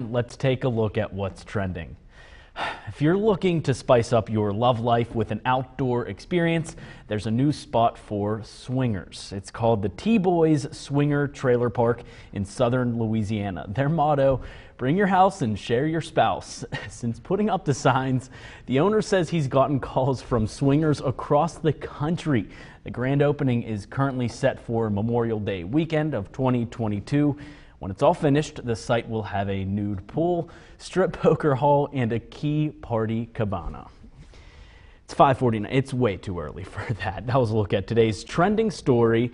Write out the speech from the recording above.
Let's take a look at what's trending. If you're looking to spice up your love life with an outdoor experience, there's a new spot for swingers. It's called the T Boys Swinger Trailer Park in southern Louisiana. Their motto bring your house and share your spouse. Since putting up the signs, the owner says he's gotten calls from swingers across the country. The grand opening is currently set for Memorial Day weekend of 2022. When it's all finished, the site will have a nude pool, strip poker hall, and a key party cabana. It's 5:49. It's way too early for that. That was a look at today's trending story.